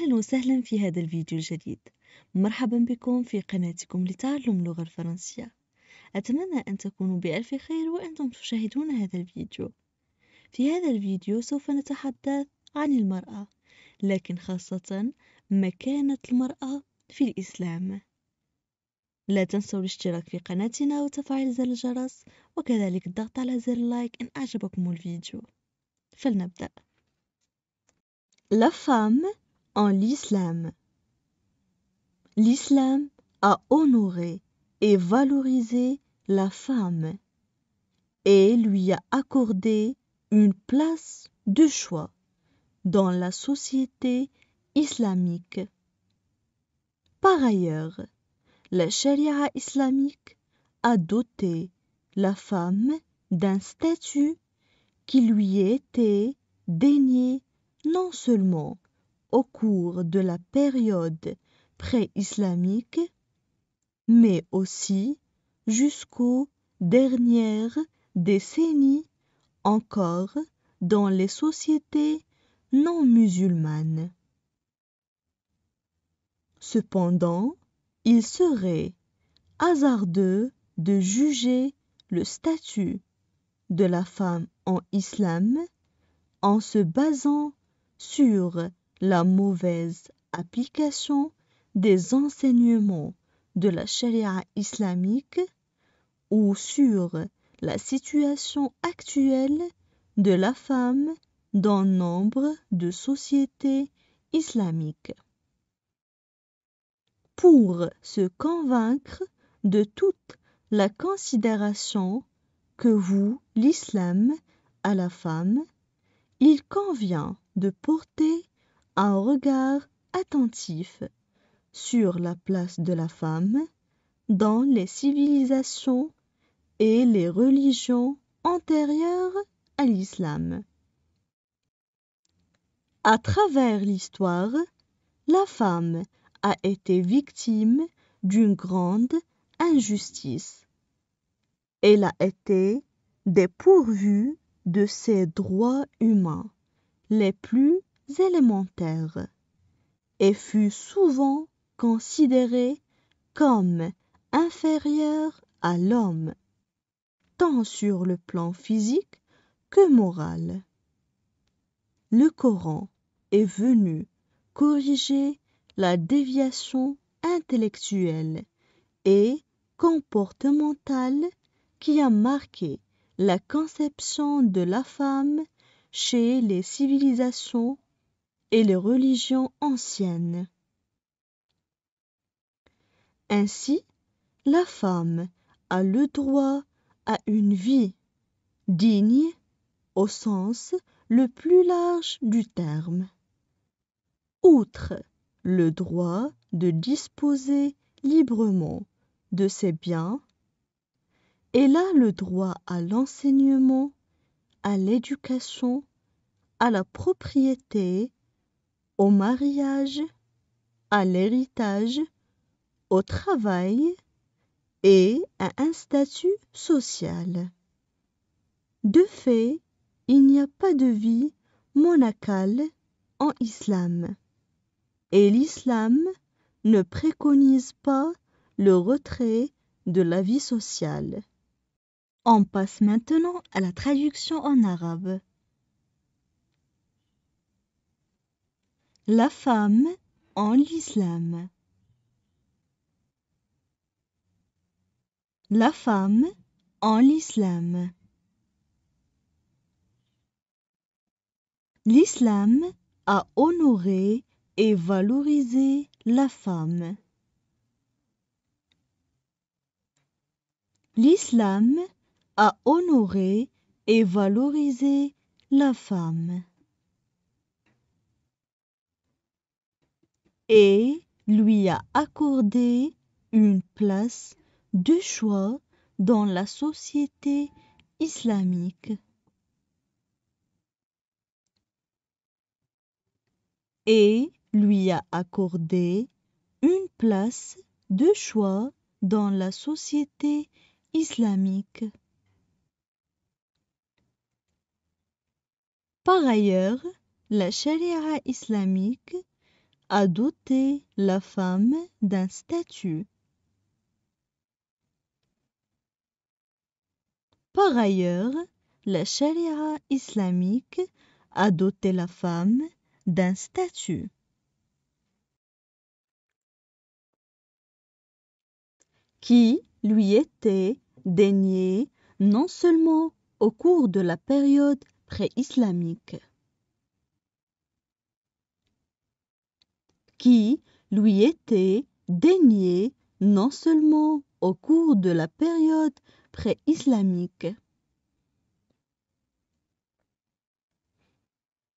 أهلا وسهلا في هذا الفيديو الجديد مرحبا بكم في قناتكم لتعلم اللغة الفرنسية أتمنى أن تكونوا بألف خير وأنتم تشاهدون هذا الفيديو في هذا الفيديو سوف نتحدث عن المرأة لكن خاصة مكانة المرأة في الإسلام لا تنسوا الاشتراك في قناتنا وتفعيل زر الجرس وكذلك الضغط على زر اللايك إن أعجبكم الفيديو فلنبدأ La femme en l'islam. L'islam a honoré et valorisé la femme et lui a accordé une place de choix dans la société islamique. Par ailleurs, la charia islamique a doté la femme d'un statut qui lui était dénié non seulement au cours de la période pré-islamique, mais aussi jusqu'aux dernières décennies encore dans les sociétés non musulmanes. Cependant, il serait hasardeux de juger le statut de la femme en islam en se basant sur la mauvaise application des enseignements de la charia islamique ou sur la situation actuelle de la femme dans nombre de sociétés islamiques. Pour se convaincre de toute la considération que vous l'islam à la femme, il convient de porter un regard attentif sur la place de la femme dans les civilisations et les religions antérieures à l'islam. À travers l'histoire, la femme a été victime d'une grande injustice. Elle a été dépourvue de ses droits humains les plus élémentaires et fut souvent considéré comme inférieur à l'homme, tant sur le plan physique que moral. Le Coran est venu corriger la déviation intellectuelle et comportementale qui a marqué la conception de la femme chez les civilisations et les religions anciennes. Ainsi, la femme a le droit à une vie digne au sens le plus large du terme. Outre le droit de disposer librement de ses biens, elle a le droit à l'enseignement, à l'éducation, à la propriété au mariage, à l'héritage, au travail et à un statut social. De fait, il n'y a pas de vie monacale en islam. Et l'islam ne préconise pas le retrait de la vie sociale. On passe maintenant à la traduction en arabe. La femme en l'islam. La femme en l'islam. L'islam a honoré et valorisé la femme. L'islam a honoré et valorisé la femme. et lui a accordé une place de choix dans la société islamique. Et lui a accordé une place de choix dans la société islamique. Par ailleurs, la charia islamique a doté la femme d'un statut. Par ailleurs, la charia islamique a doté la femme d'un statut. qui lui était dénié non seulement au cours de la période pré-islamique, qui lui était dénié non seulement au cours de la période pré-islamique,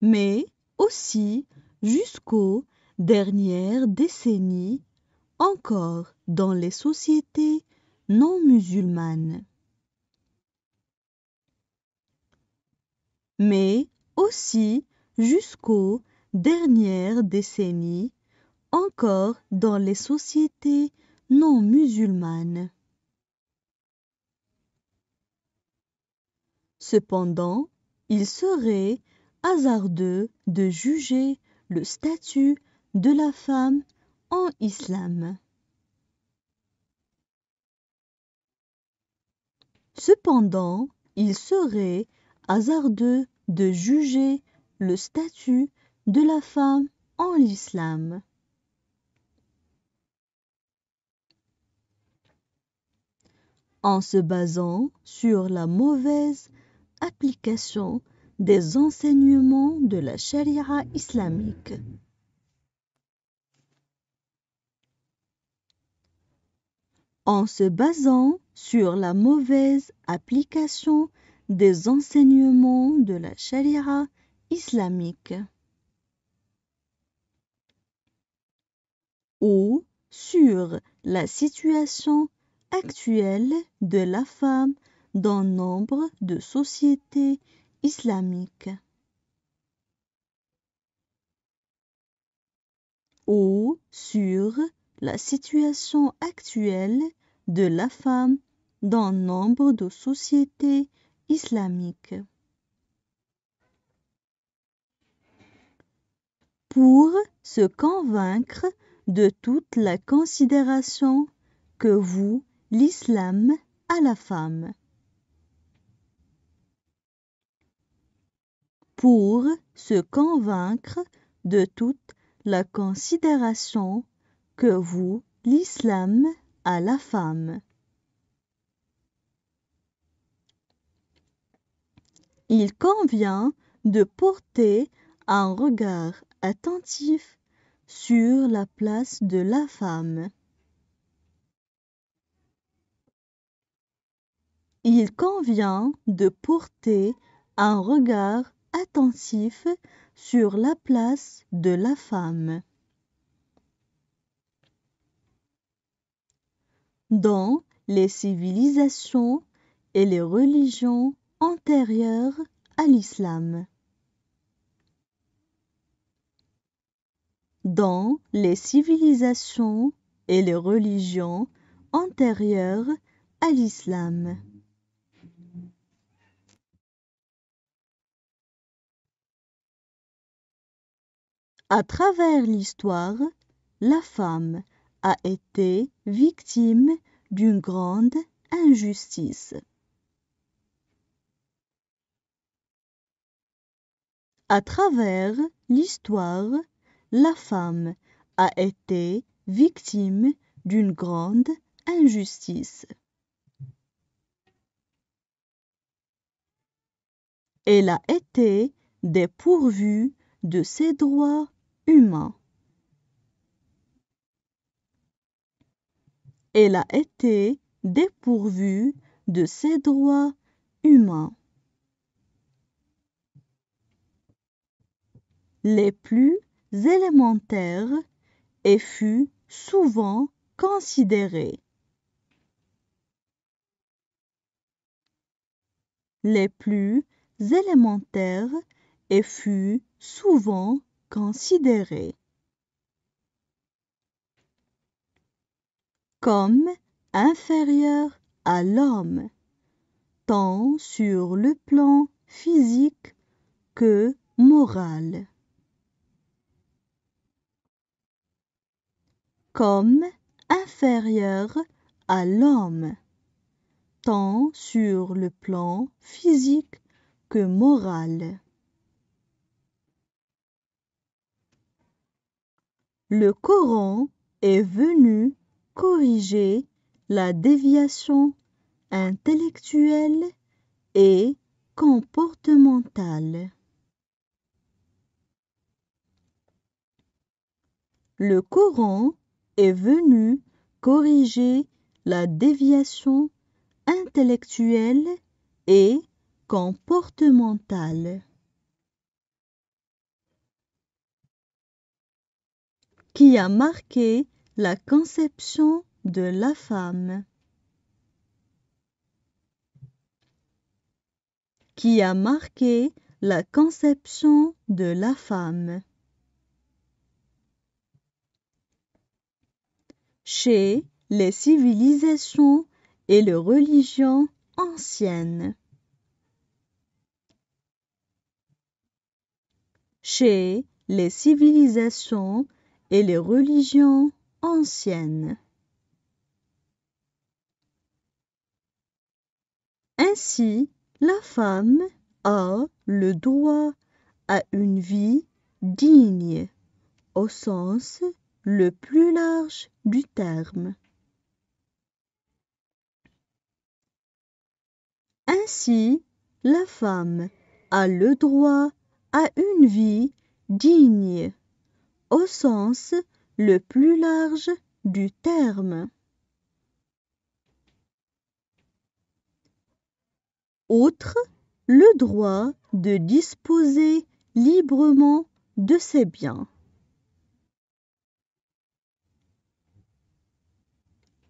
mais aussi jusqu'aux dernières décennies encore dans les sociétés non musulmanes. Mais aussi jusqu'aux dernières décennies encore dans les sociétés non musulmanes. Cependant, il serait hasardeux de juger le statut de la femme en islam. Cependant, il serait hasardeux de juger le statut de la femme en l'islam. en se basant sur la mauvaise application des enseignements de la charia islamique. En se basant sur la mauvaise application des enseignements de la charia islamique ou sur la situation Actuelle de la femme dans nombre de sociétés islamiques. ou sur la situation actuelle de la femme dans nombre de sociétés islamiques. Pour se convaincre de toute la considération que vous L'islam à la femme. Pour se convaincre de toute la considération que vous l'islam à la femme. Il convient de porter un regard attentif sur la place de la femme. il convient de porter un regard attentif sur la place de la femme. Dans les civilisations et les religions antérieures à l'islam. Dans les civilisations et les religions antérieures à l'islam. À travers l'histoire, la femme a été victime d'une grande injustice. À travers l'histoire, la femme a été victime d'une grande injustice. Elle a été dépourvue de ses droits elle a été dépourvue de ses droits humains les plus élémentaires et fut souvent considérée les plus élémentaires et fut souvent considéré comme inférieur à l'homme, tant sur le plan physique que moral. Comme inférieur à l'homme, tant sur le plan physique que moral. Le Coran est venu corriger la déviation intellectuelle et comportementale. Le Coran est venu corriger la déviation intellectuelle et comportementale. qui a marqué la conception de la femme. qui a marqué la conception de la femme. Chez les civilisations et les religions anciennes. Chez les civilisations et les religions anciennes. Ainsi, la femme a le droit à une vie digne au sens le plus large du terme. Ainsi, la femme a le droit à une vie digne au sens le plus large du terme. Autre, le droit de disposer librement de ses biens.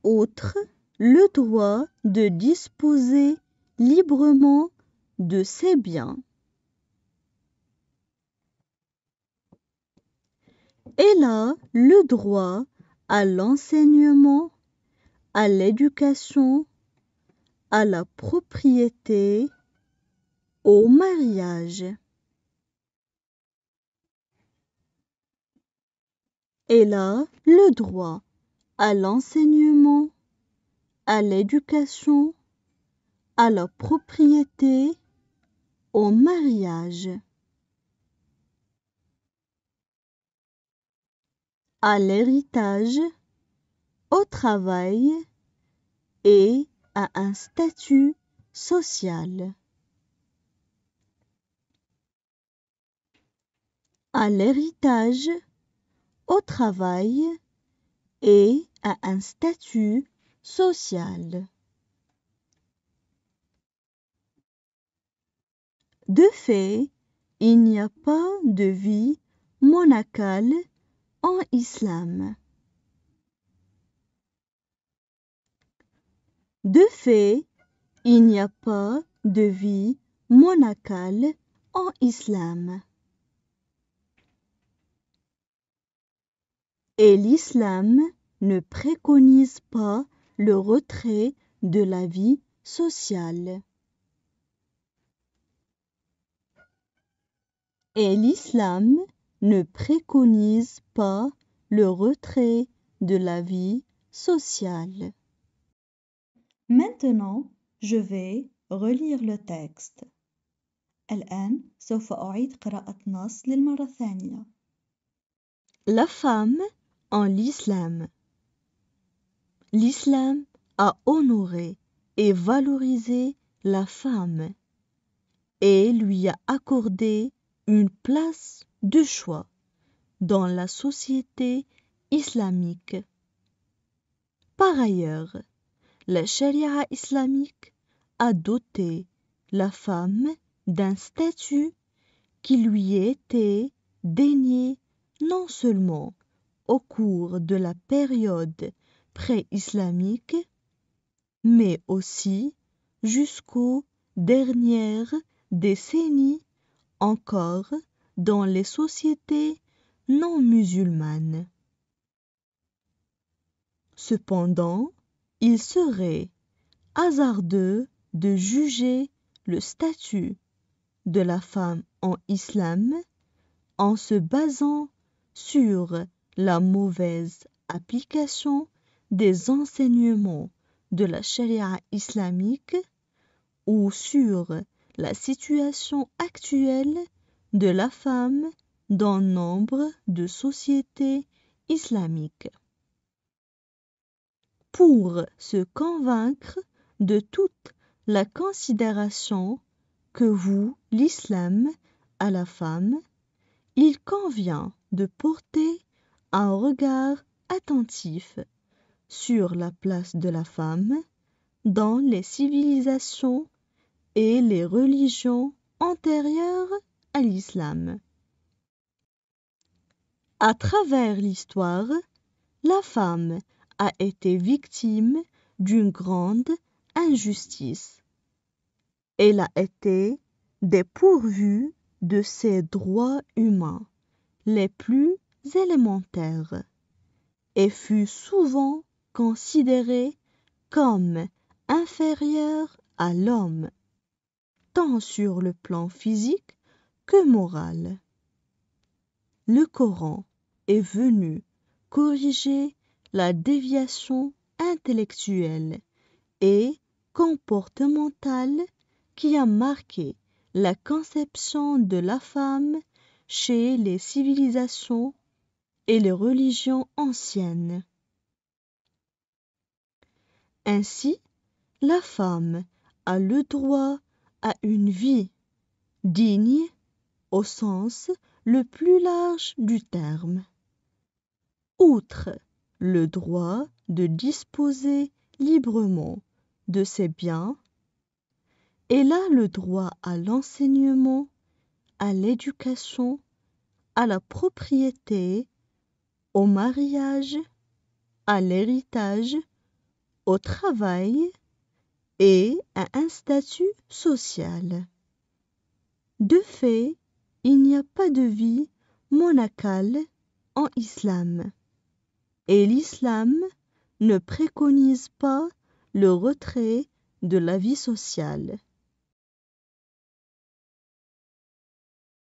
Autre le droit de disposer librement de ses biens. Et là, le droit à l'enseignement, à l'éducation, à la propriété, au mariage. Et là, le droit à l'enseignement, à l'éducation, à la propriété, au mariage. à l'héritage, au travail et à un statut social. À l'héritage, au travail et à un statut social. De fait, il n'y a pas de vie monacale en islam. De fait, il n'y a pas de vie monacale en islam. Et l'islam ne préconise pas le retrait de la vie sociale. Et l'islam ne préconise pas le retrait de la vie sociale. maintenant je vais relire le texte La femme en l'islam L'islam a honoré et valorisé la femme et lui a accordé une place de choix dans la société islamique. Par ailleurs, la charia islamique a doté la femme d'un statut qui lui était dénié non seulement au cours de la période pré-islamique, mais aussi jusqu'aux dernières décennies encore dans les sociétés non musulmanes. Cependant, il serait hasardeux de juger le statut de la femme en islam en se basant sur la mauvaise application des enseignements de la charia islamique ou sur la situation actuelle de la femme dans nombre de sociétés islamiques. Pour se convaincre de toute la considération que vous l'islam à la femme, il convient de porter un regard attentif sur la place de la femme dans les civilisations et les religions antérieures à l'islam. À travers l'histoire, la femme a été victime d'une grande injustice. Elle a été dépourvue de ses droits humains les plus élémentaires et fut souvent considérée comme inférieure à l'homme, tant sur le plan physique morale. Le Coran est venu corriger la déviation intellectuelle et comportementale qui a marqué la conception de la femme chez les civilisations et les religions anciennes. Ainsi, la femme a le droit à une vie digne au sens le plus large du terme. Outre le droit de disposer librement de ses biens, elle a le droit à l'enseignement, à l'éducation, à la propriété, au mariage, à l'héritage, au travail et à un statut social. De fait, il n'y a pas de vie monacale en islam et l'islam ne préconise pas le retrait de la vie sociale